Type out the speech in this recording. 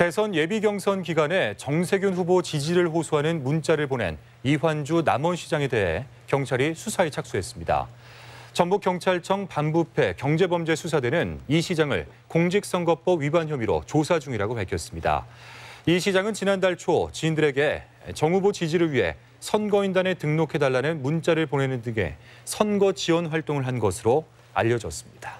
대선 예비 경선 기간에 정세균 후보 지지를 호소하는 문자를 보낸 이환주 남원시장에 대해 경찰이 수사에 착수했습니다. 전북경찰청 반부패 경제범죄수사대는 이 시장을 공직선거법 위반 혐의로 조사 중이라고 밝혔습니다. 이 시장은 지난달 초 지인들에게 정 후보 지지를 위해 선거인단에 등록해달라는 문자를 보내는 등의 선거 지원 활동을 한 것으로 알려졌습니다.